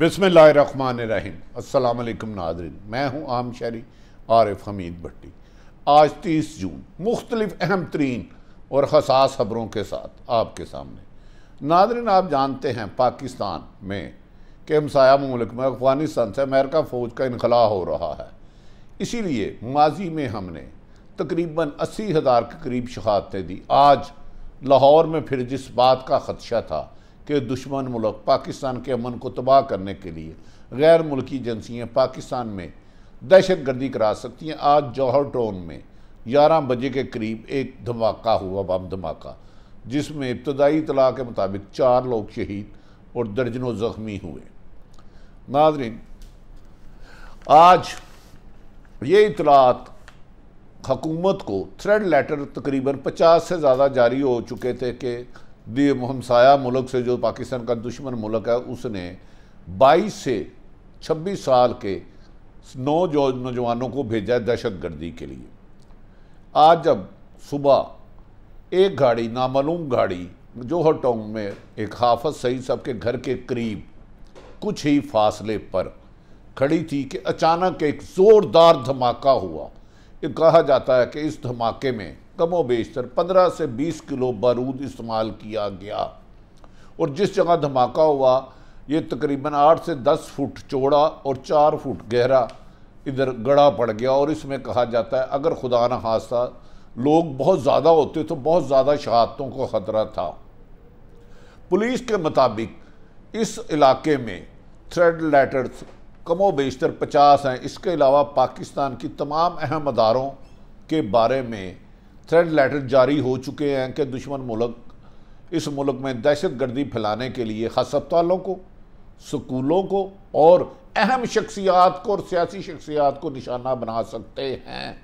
बिसमीम अल्लाम नाजरन मैं हूँ आम शहरी आरिफ हमीद भट्टी आज तीस जून मुख्तलिफ अहम तरीन और हसास खबरों के साथ आपके सामने नाजरन आप जानते हैं पाकिस्तान में के हमसाया ममलिक में अफगानिस्तान से अमेरिका फ़ौज का इनखला हो रहा है इसीलिए माजी में हमने तकरीबन अस्सी हज़ार के करीब शहादतें दी आज लाहौर में फिर जिस बात का खदशा था के दुश्मन मुल्क पाकिस्तान के अमन को तबाह करने के लिए गैर मुल्की एजेंसियाँ पाकिस्तान में दहशत गर्दी करा सकती हैं आज जौहर टोन में ग्यारह बजे के करीब एक धमाका हुआ बम धमाका जिसमें इब्तदाई इतला के मुताबिक चार लोग शहीद और दर्जनों ज़ख्मी हुए नाजरीन आज ये इतलात हकूमत को थ्रेड लेटर तकरीबन पचास से ज़्यादा जारी हो चुके थे कि हमसाया मुल्क से जो पाकिस्तान का दुश्मन मुल्क है उसने 22 से 26 साल के नौ जो नौजवानों को भेजा है दहशत गर्दी के लिए आज जब सुबह एक गाड़ी नामालूम गाड़ी जोहर टोंग में एक हाफत सही साहब के घर के करीब कुछ ही फासले पर खड़ी थी कि अचानक एक ज़ोरदार धमाका हुआ ये कहा जाता है कि इस धमाके में कमो बेशतर पंद्रह से बीस किलो बारूद इस्तेमाल किया गया और जिस जगह धमाका हुआ ये तकरीबन आठ से दस फुट चौड़ा और चार फुट गहरा इधर गड़ा पड़ गया और इसमें कहा जाता है अगर खुदा न हादसा लोग बहुत ज़्यादा होते तो बहुत ज़्यादा शहादतों को ख़तरा था पुलिस के मुताबिक इस इलाके में थ्रेड लेटर्स कमो बेशतर पचास हैं इसके अलावा पाकिस्तान की तमाम अहम अदारों के बारे में थ्रेड लेटर जारी हो चुके हैं कि दुश्मन मुल्क इस मुल्क में दहशत गर्दी फैलाने के लिए हस्पतालों को स्कूलों को और अहम शख्सियात को और सियासी शख्सियात को निशाना बना सकते हैं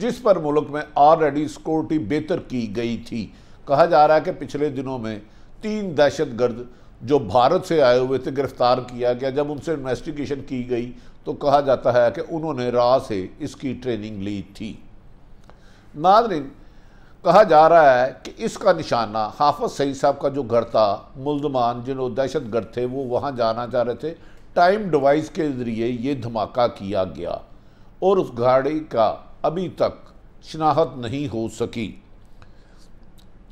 जिस पर मुल्क में ऑलरेडी सिक्योरिटी बेहतर की गई थी कहा जा रहा है कि पिछले दिनों में तीन दहशत गर्द जो भारत से आए हुए थे गिरफ्तार किया गया जब उनसे इन्वेस्टिगेशन की गई तो कहा जाता है कि उन्होंने रा से इसकी ट्रेनिंग ली थी नाजरीन कहा जा रहा है कि इसका निशाना हाफज सईद साहब का जो घर था मुलजमान जिनों दहशत गर्द थे वो वहाँ जाना चाह रहे थे टाइम डिवाइस के ज़रिए ये धमाका किया गया और उस गाड़ी का अभी तक शनाख्त नहीं हो सकी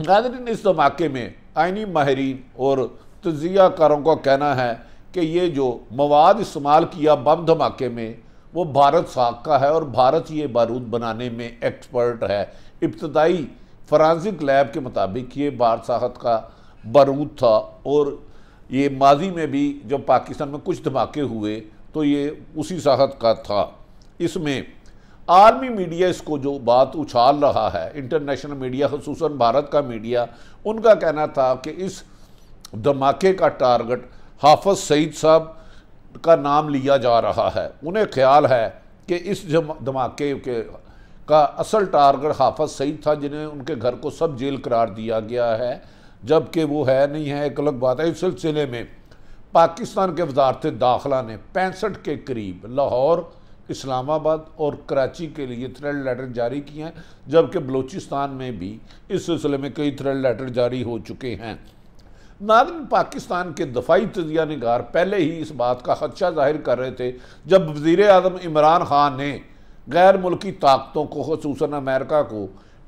नाजरीन इस धमाके में आइनी माहरीन और तजिया कारों का कहना है कि ये जो मवाद इस्तेमाल किया बम धमाके में वो भारत साख का है और भारत ये बारूद बनाने में एक्सपर्ट है इब्तदाई फ्रांसिक लैब के मुताबिक ये भारत साहत का बारूद था और ये माजी में भी जब पाकिस्तान में कुछ धमाके हुए तो ये उसी साहत का था इसमें आर्मी मीडिया इसको जो बात उछाल रहा है इंटरनेशनल मीडिया खसूस भारत का मीडिया उनका कहना था कि इस धमाके का टारगेट हाफज सईद साहब का नाम लिया जा रहा है उन्हें ख्याल है कि इस धमाके के का असल टारगेट हाफज सईद था जिन्हें उनके घर को सब जेल करार दिया गया है जबकि वो है नहीं है एक अलग बात है इस सिलसिले में पाकिस्तान के वजारत दाखिला ने पैंसठ के करीब लाहौर इस्लामाबाद और कराची के लिए थ्रेड लेटर जारी किए हैं जबकि बलूचिस्तान में भी इस सिलसिले में कई थ्रेड लेटर जारी हो चुके हैं नादन पाकिस्तान के दफाई तजिया नगार पहले ही इस बात का खदशा जाहिर कर रहे थे जब वजीर अजम इमरान खान ने गैर मुल्की ताकतों को खसूस अमेरिका को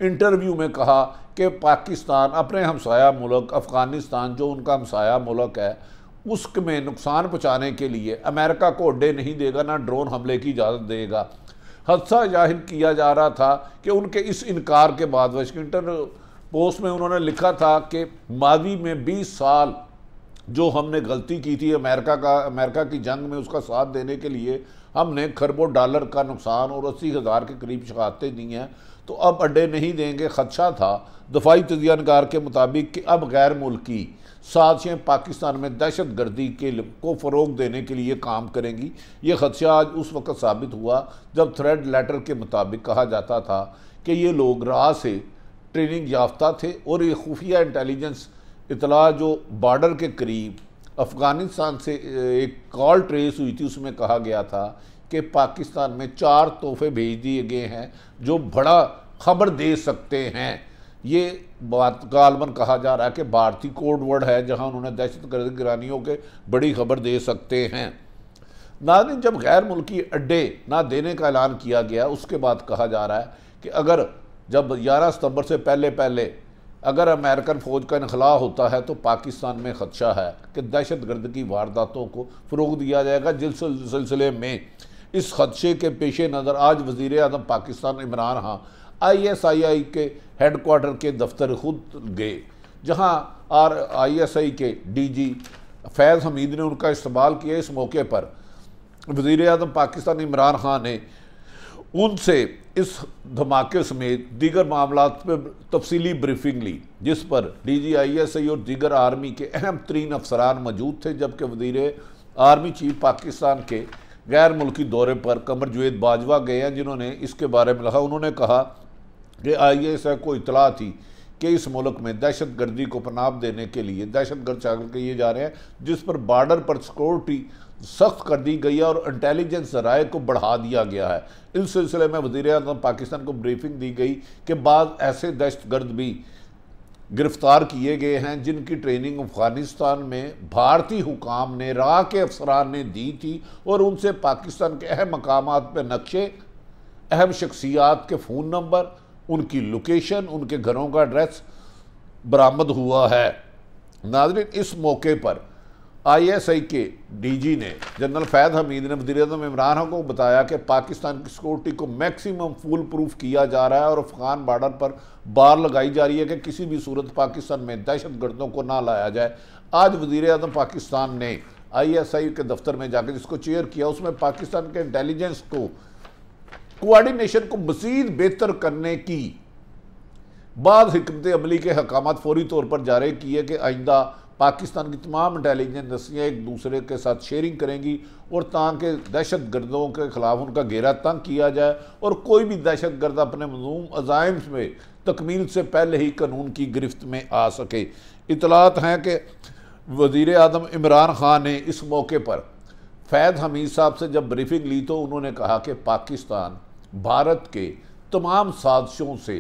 इंटरव्यू में कहा कि पाकिस्तान अपने हमसाया मुल्क अफ़गानिस्तान जो उनका हमसाया मुल्क है उसक में नुकसान पहुँचाने के लिए अमेरिका को अड्डे नहीं देगा ना ड्रोन हमले की इजाज़त देगा हदसा जाहिर किया जा रहा था कि उनके इस इनकार के बाद वाशिंगटन पोस्ट में उन्होंने लिखा था कि माजी में 20 साल जो हमने गलती की थी अमेरिका का अमेरिका की जंग में उसका साथ देने के लिए हमने खरबों डॉलर का नुकसान और अस्सी हज़ार के करीब शिकायतें दी हैं तो अब अड्डे नहीं देंगे खदशा था दफाई नगार के मुताबिक कि अब गैर मुल्की साजिशें पाकिस्तान में दहशत गर्दी के को फ़रोग देने के लिए काम करेंगी ये खदशा आज उस वक्त साबित हुआ जब थ्रेड लेटर के मुताबिक कहा जाता था कि ये लोग राह से ट्रेनिंग याफ्ता थे और ये खुफिया इंटेलिजेंस इतला जो बॉर्डर के करीब अफ़गानिस्तान से एक कॉल ट्रेस हुई थी उसमें कहा गया था कि पाकिस्तान में चार तोहफे भेज दिए गए हैं जो बड़ा खबर दे सकते हैं ये बात गालबन कहा जा रहा है कि भारतीय कोड वर्ड है जहां उन्होंने दहशत गर्द गिरानियों के बड़ी खबर दे सकते हैं नाजन जब गैर मुल्की अड्डे ना देने का ऐलान किया गया उसके बाद कहा जा रहा है कि अगर जब 11 सितंबर से पहले पहले अगर अमेरिकन फ़ौज का इनखला होता है तो पाकिस्तान में ख़दशा है कि दहशत गर्द की वारदातों को फ़रोग दिया जाएगा जिस सिलसिले में इस खदशे के पेश नज़र आज वज़ी अजम पाकिस्तान इमरान हाँ आई एस आई आई के हेड के दफ्तर खुद गए जहाँ आर आई एस आई के डी जी फैज़ हमीद ने उनका इस्तेमाल किया इस मौके पर वज़ी अजम पाकिस्तान इमरान खान ने उनसे इस धमाके समेत दीगर मामला पर तफसीली ब्रीफिंग ली जिस पर D G I S I और दीगर आर्मी के अहम तरीन अफसरान मौजूद थे जबकि वजीर आर्मी चीफ पाकिस्तान के गैर मुल्की दौरे पर कमर जुवेद बाजवा गए हैं जिन्होंने इसके बारे में लिखा उन्होंने कहा कि आई एस आई को इतला थी कि इस मुल्क में दहशत गर्दी को पनाह देने के लिए दहशत गर्द शामिल किए जा रहे हैं जिस पर बार्डर पर सिक्योरिटी सख्त कर दी गई है और इंटेलिजेंस राय को बढ़ा दिया गया है इस सिलसिले में वजीर अजम पाकिस्तान को ब्रीफिंग दी गई कि बाद ऐसे दहशत गर्द भी गिरफ्तार किए गए हैं जिनकी ट्रेनिंग अफगानिस्तान में भारतीय हुकाम ने राह के अफसरान ने दी थी और उनसे पाकिस्तान के अहम मकाम पर नक्शे अहम शख्सियात के फ़ोन नंबर उनकी लोकेशन उनके घरों का एड्रेस बरामद हुआ है नाजरिन इस मौके पर आईएसआई के डीजी ने जनरल फैद हमीद ने वजी अजम इमरान को बताया कि पाकिस्तान की सिक्योरिटी को मैक्सिमम फुल प्रूफ किया जा रहा है और अफगान बॉर्डर पर बार लगाई जा रही है कि किसी भी सूरत पाकिस्तान में दहशत गर्दों को ना लाया जाए आज वजीर अजम पाकिस्तान ने आईएसआई के दफ्तर में जाकर जिसको चेयर किया उसमें पाकिस्तान के इंटेलिजेंस को कोआर्डिनेशन को मजीद बेहतर करने की बाद हमत अमली के हकाम फौरी तौर पर जारी किए कि आइंदा पाकिस्तान की तमाम इंटेलिजेंस दस्तियाँ एक दूसरे के साथ शेयरिंग करेंगी और ताकि दहशत गर्दों के ख़िलाफ़ उनका घेरा तंग किया जाए और कोई भी दहशत गर्द अपने मजूम अजायम्स में तकमील से पहले ही कानून की गिरफ्त में आ सके इतलात हैं कि वज़ी अजम इमरान ख़ान ने इस मौके पर फैज़ हमीद साहब से जब ब्रीफिंग ली तो उन्होंने कहा कि पाकिस्तान भारत के तमाम साजिशों से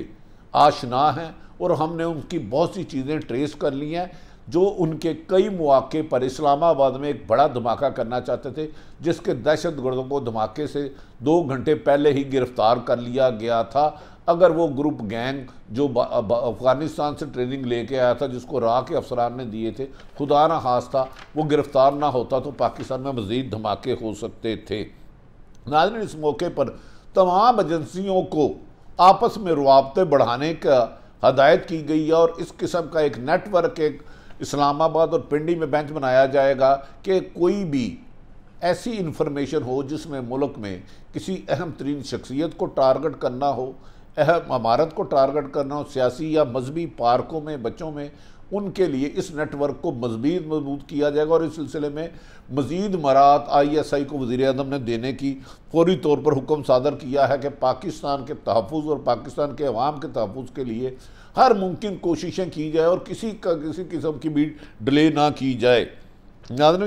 आशना हैं और हमने उनकी बहुत सी चीज़ें ट्रेस कर ली हैं जो उनके कई मौके पर इस्लामाबाद में एक बड़ा धमाका करना चाहते थे जिसके दहशत गर्दों को धमाके से दो घंटे पहले ही गिरफ्तार कर लिया गया था अगर वो ग्रुप गैंग जो अफगानिस्तान से ट्रेनिंग लेके आया था जिसको राह के अफसरान ने दिए थे खुदा ना था वो गिरफ़्तार ना होता तो पाकिस्तान में मज़ीद धमाके हो सकते थे नाजन इस मौके पर तमाम एजेंसियों को आपस में रबते बढ़ाने का हदायत की गई है और इस किस्म का एक नेटवर्क एक इस्लामाबाद और पिंडी में बेंच बनाया जाएगा कि कोई भी ऐसी इंफॉर्मेशन हो जिसमें मुल्क में किसी अहम तरीन शख्सियत को टारगेट करना हो अहम अमारत को टारगेट करना हो सियासी या मजहबी पार्कों में बच्चों में उनके लिए इस नेटवर्क को मजबूत मजबूत किया जाएगा और इस सिलसिले में मजीद मरात आई एस आई को वज़ी अजम ने देने की फौरी तौर पर हुक्म सादर किया है कि पाकिस्तान के तहफ़ और पाकिस्तान के अवाम के तहफ़ के लिए हर मुमकिन कोशिशें की जाए और किसी का किसी किस्म की भी डिले ना की जाए नाजन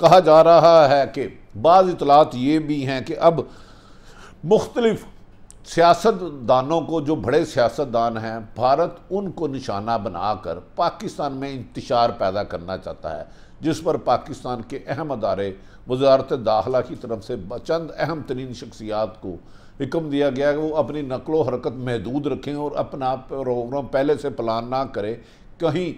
कहा जा रहा है कि बाज़ इतलात ये भी हैं कि अब मुख्तलफ सियासतदानों को जो बड़े सियासतदान हैं भारत उनको निशाना बनाकर पाकिस्तान में इंतजार पैदा करना चाहता है जिस पर पाकिस्तान के अहम अदारे वजारत दाखिला की तरफ से चंद अहम तरीन शख्सियात को हुक्म दिया गया कि वो अपनी नकलो हरकत महदूद रखें और अपना प्रोग्राम पहले से प्लान ना करें कहीं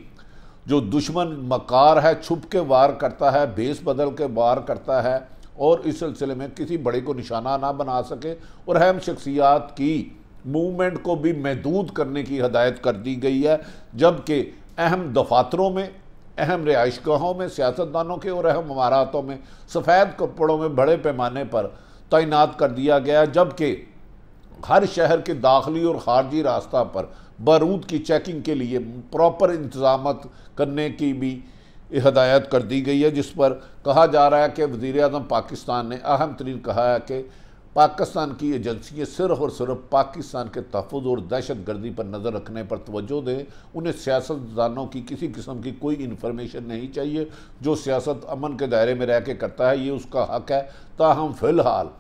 जो दुश्मन मकार है छुप के वार करता है भेस बदल के वार करता है और इस सिलसिले में किसी बड़े को निशाना ना बना सके और अहम शख्सियात की मूवमेंट को भी महदूद करने की हदायत कर दी गई है जबकि अहम दफातरों में अहम रिहाइशगाहों में सियासतदानों के और अहम इमारातों में सफ़ेद कपड़ों में बड़े पैमाने पर तैनात कर दिया गया जबकि हर शहर के दाखिली और खारजी रास्ता पर बारूद की चेकिंग के लिए प्रॉपर इंतजाम करने की भी हदायत कर दी गई है जिस पर कहा जा रहा है कि वज़ी अजम पाकिस्तान ने अहम तरीन कहा है कि पाकिस्तान की एजेंसियाँ सिर्फ और सिर्फ पाकिस्तान के तहफ़ और दहशत गर्दी पर नज़र रखने पर तोज्जो दें उन्हें सियासतदानों की किसी किस्म की कोई इन्फॉर्मेशन नहीं चाहिए जो सियासत अमन के दायरे में रह के करता है ये उसका हक है ताहम फ़िलहाल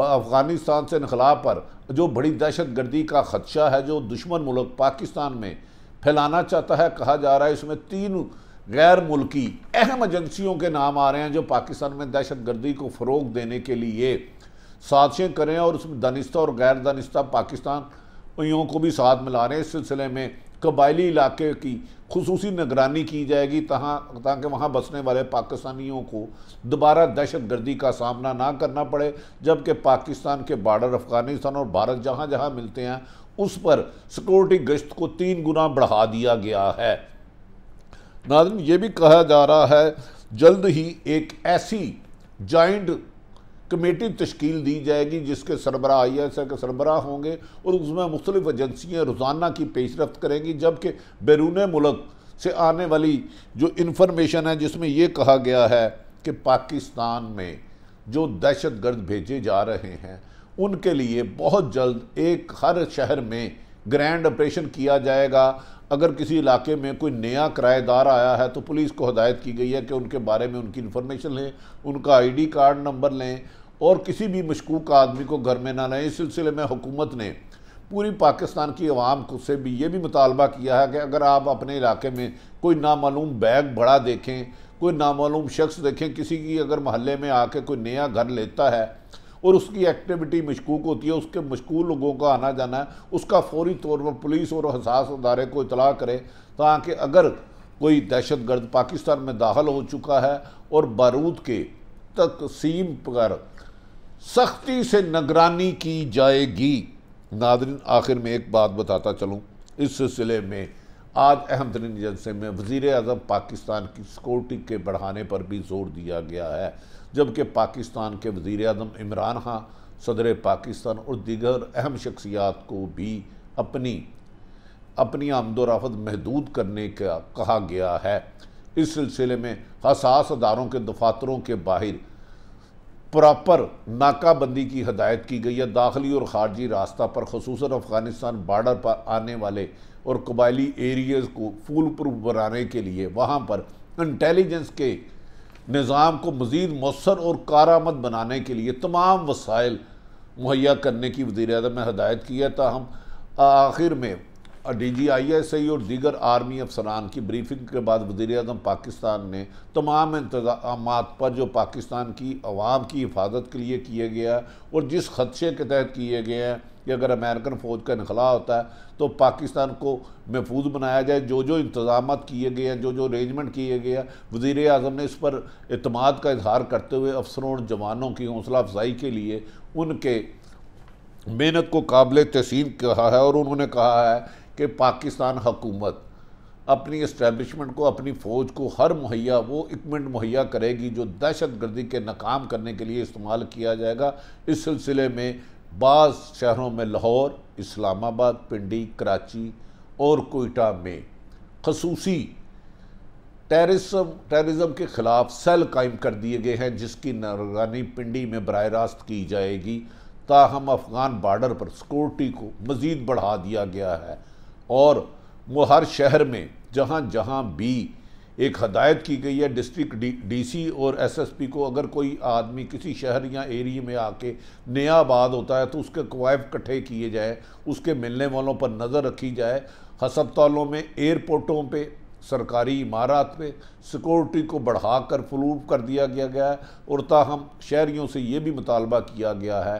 अफ़गानिस्तान से इनखला पर जो बड़ी दहशत गर्दी का खदशा है जो दुश्मन मुल्क पाकिस्तान में फैलाना चाहता है कहा जा रहा है इसमें तीन गैर मुल्की अहम एजेंसियों के नाम आ रहे हैं जो पाकिस्तान में दहशत गर्दी को फ़रोग देने के लिए साजिशें करें और उसमें दानिस्तः और गैर दानिस्ता पाकिस्तानियों को भी साथ मिला रहे हैं इस सिलसिले में कबायली इलाके की खसूस निगरानी की जाएगी तहाँ ताकि वहाँ बसने वाले पाकिस्तानियों को दोबारा दहशत गर्दी का सामना ना करना पड़े जबकि पाकिस्तान के बार्डर अफगानिस्तान और भारत जहाँ जहाँ मिलते हैं उस पर सिक्योरिटी गश्त को तीन गुना बढ़ा दिया गया है नाजन ये भी कहा जा रहा है जल्द ही एक ऐसी जॉइंट कमेटी तश्कील दी जाएगी जिसके सरबराह आई एस के सरबराह होंगे और उसमें मुख्तलिफ एजेंसियाँ रोज़ाना की पेशरफ करेंगी जबकि बैरून मुल्क से आने वाली जो इन्फॉर्मेशन है जिसमें यह कहा गया है कि पाकिस्तान में जो दहशत गर्द भेजे जा रहे हैं उनके लिए बहुत जल्द एक हर शहर में ग्रैंड ऑपरेशन किया जाएगा अगर किसी इलाके में कोई नया किराएदार आया है तो पुलिस को हदायत की गई है कि उनके बारे में उनकी इन्फॉर्मेशन लें उनका आईडी कार्ड नंबर लें और किसी भी मशकूक आदमी को घर में ना लें इस सिलसिले में हुकूमत ने पूरी पाकिस्तान की आवाम को से भी ये भी मुतालबा किया है कि अगर आप अपने इलाके में कोई नामालूम बैग बड़ा देखें कोई नामालूम शख्स देखें किसी की अगर महल्ले में आके कोई नया घर लेता है और उसकी एक्टिविटी मशकूक होती है उसके मशकूल लोगों का आना जाना है उसका फौरी तौर पर पुलिस और हसास अदारे को इतला करें ताकि अगर कोई दहशत गर्द पाकिस्तान में दाखिल हो चुका है और बारूद के तकसीम पर सख्ती से निगरानी की जाएगी नादरीन आखिर में एक बात बताता चलूँ इस सिलसिले में आज अहम तरीन जलसे में वज़ी अजम पाकिस्तान की सिक्योरिटी के बढ़ाने पर भी जोर दिया गया है जबकि पाकिस्तान के वज़ी अजम इमरान खां सदर पाकिस्तान और दीगर अहम शख्सियात को भी अपनी अपनी आमदोरफत महदूद करने का कहा गया है इस सिलसिले में हसास अदारों के दफातरों के बाहर प्रॉपर नाकाबंदी की हदायत की गई है दाखिली और खारजी रास्ता पर खसूस अफगानिस्तान बार्डर पर आने वाले और कबायली एरियाज़ को फूल प्रूफ बनाने के लिए वहाँ पर इंटेलिजेंस के निज़ाम को मज़ीद मौसर और कारामद बनाने के लिए तमाम वसाइल मुहैया करने की वज़ी अजम ने हदायत की है ताहम आखिर में D G I S I और दीगर आर्मी अफसरान की ब्रीफिंग के बाद वजीर अजम पाकिस्तान ने तमाम इंतजाम पर जो पाकिस्तान की आवाम की हिफाजत के लिए किए गया और जिस खदशे के तहत किए गए हैं कि अगर अमेरिकन फ़ौज का इनखला होता है तो पाकिस्तान को महफूज बनाया जाए जो जो इंतजाम किए गए हैं जो जो अरेंजमेंट किए गए हैं वज़ी अजम ने इस पर अतमाद का इजहार करते हुए अफसरों और जवानों की हौसला अफजाई के लिए उनके मेहनत को काबिल तहसीन कहा है और उन्होंने कहा है कि पाकिस्तान हकूमत अपनी इस्टेबलिशमेंट को अपनी फ़ौज को हर मुहैया वो इक्विपमेंट मुहैया करेगी जो दहशत गर्दी के नाकाम करने के लिए इस्तेमाल किया जाएगा इस सिलसिले में बाज़ शहरों में लाहौर इस्लामाबाद पिंडी कराची और कोयटा में खसूसी टेररिज्म टेररिज्म के ख़िलाफ़ सेल कायम कर दिए गए हैं जिसकी निगरानी पिंडी में बरह रास्त की जाएगी ताहम अफगान बार्डर पर सिक्योरिटी को मज़ीद बढ़ा दिया गया है और वो हर शहर में जहाँ जहाँ भी एक हदायत की गई है डिस्ट्रिक्ट डी डीसी और एसएसपी को अगर कोई आदमी किसी शहर या एरिए में आके नया आबाद होता है तो उसके कवायब इकट्ठे किए जाए उसके मिलने वालों पर नज़र रखी जाए हस्पतालों में एयरपोर्टों पे सरकारी इमारत पे सिक्योरिटी को बढ़ा कर कर दिया गया गया है और ताहम शहरीों से ये भी मुतालबा किया गया है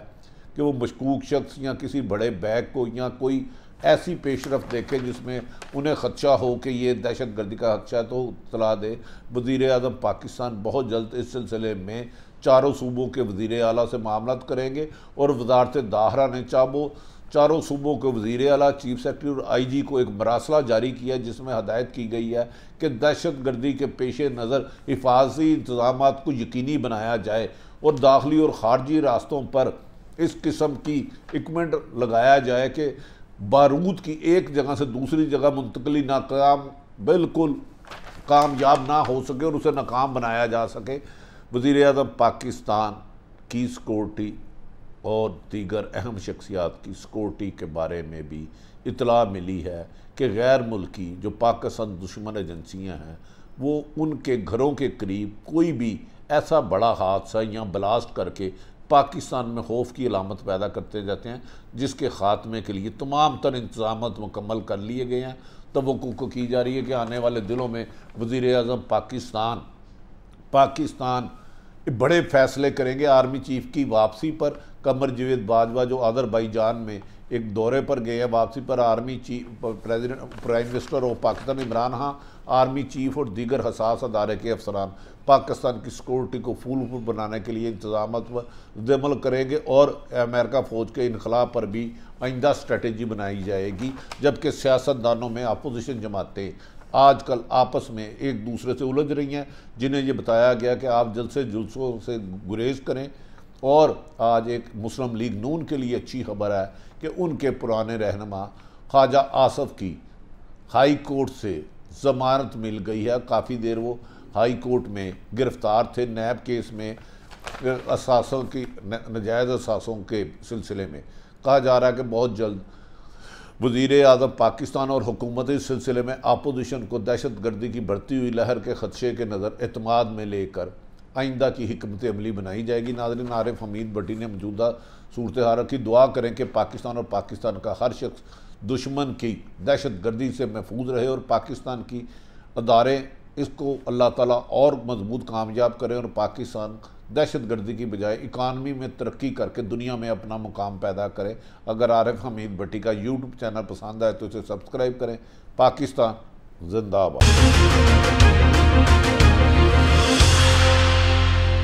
कि वो मशकूक शख्स या किसी बड़े बैग को या कोई ऐसी पेशरफ देखें जिसमें उन्हें खदशा हो कि ये दहशत गर्दी का खदशा तो इतला दे वज़ी अजम पाकिस्तान बहुत जल्द इस सिलसिले में चारों सूबों के वज़ी अला से मामला करेंगे और वजारत दाहरा ने चाबो चारों सूबों के वजीर अला चीफ सेक्रटरी और आई जी को एक मरासला जारी किया जिसमें हदायत की गई है कि दहशत गर्दी के पेश नज़र हिफाजी इंतजाम को यकीनी बनाया जाए और दाखिली और खारजी रास्तों पर इस किस्म की इक्मेंट लगाया जाए कि बारूद की एक जगह से दूसरी जगह मुंतकली नाकाम बिल्कुल कामयाब ना हो सके और उसे नाकाम बनाया जा सके वज़ी अजम पाकिस्तान की सिक्योरिटी और दीगर अहम शख्सियात की सिक्योरिटी के बारे में भी इतला मिली है कि गैर मुल्की जो पाकिस्तान दुश्मन एजेंसियाँ हैं वो उनके घरों के करीब कोई भी ऐसा बड़ा हादसा या ब्लास्ट करके पाकिस्तान में खौफ की अलामत पैदा करते जाते हैं जिसके ख़ात्मे के लिए तमाम तर इंतजाम मुकम्मल कर लिए गए हैं तवक़ों को की जा रही है कि आने वाले दिनों में वज़ी अजम पाकिस्तान पाकिस्तान बड़े फैसले करेंगे आर्मी चीफ की वापसी पर कमर जवेद बाजवा जो जान में एक दौरे पर गए हैं वापसी पर army chief president prime minister of Pakistan Imran हाँ आर्मी चीफ और दीगर हसास अदारे के अफसरान पाकिस्तान की सिक्योरिटी को फूल फूल बनाने के लिए इंतजाम अमल करेंगे और अमेरिका फ़ौज के इनखला पर भी आइंदा स्ट्रेटी बनाई जाएगी जबकि सियासतदानों में अपोजिशन जमातें आजकल आपस में एक दूसरे से उलझ रही हैं जिन्हें ये बताया गया कि आप से जुलसों से गुरेज करें और आज एक मुस्लिम लीग नून के लिए अच्छी खबर है कि उनके पुराने रहनमा ख्वाजा आसफ की हाई कोर्ट से ज़मानत मिल गई है काफ़ी देर वो हाई कोर्ट में गिरफ़्तार थे नैब केस में असासों की नजायज़ असासों के सिलसिले में कहा जा रहा है कि बहुत जल्द वजीर अजम पाकिस्तान और हुकूमत इस सिलसिले में अपोजिशन को दहशत गर्दी की बढ़ती हुई लहर के खदशे के नज़र अतमाद में लेकर आइंदा की हमत अमली बनाई जाएगी नाजरन आरिफ हमीद भट्टी ने मौजूदा सूरत हाल की दुआ करें कि पाकिस्तान और पाकिस्तान का हर शख्स दुश्मन की दहशत गर्दी से महफूज रहे और पाकिस्तान की अदारे इसको अल्लाह ताली और मजबूत कामयाब करें और पाकिस्तान दहशत गर्दी की बजाय इकानमी में तरक्की करके दुनिया में अपना मुकाम पैदा करें अगर आरफ हमीद भट्टी का यूट्यूब चैनल पसंद आए तो उसे सब्सक्राइब करें पाकिस्तान जिंदाबाद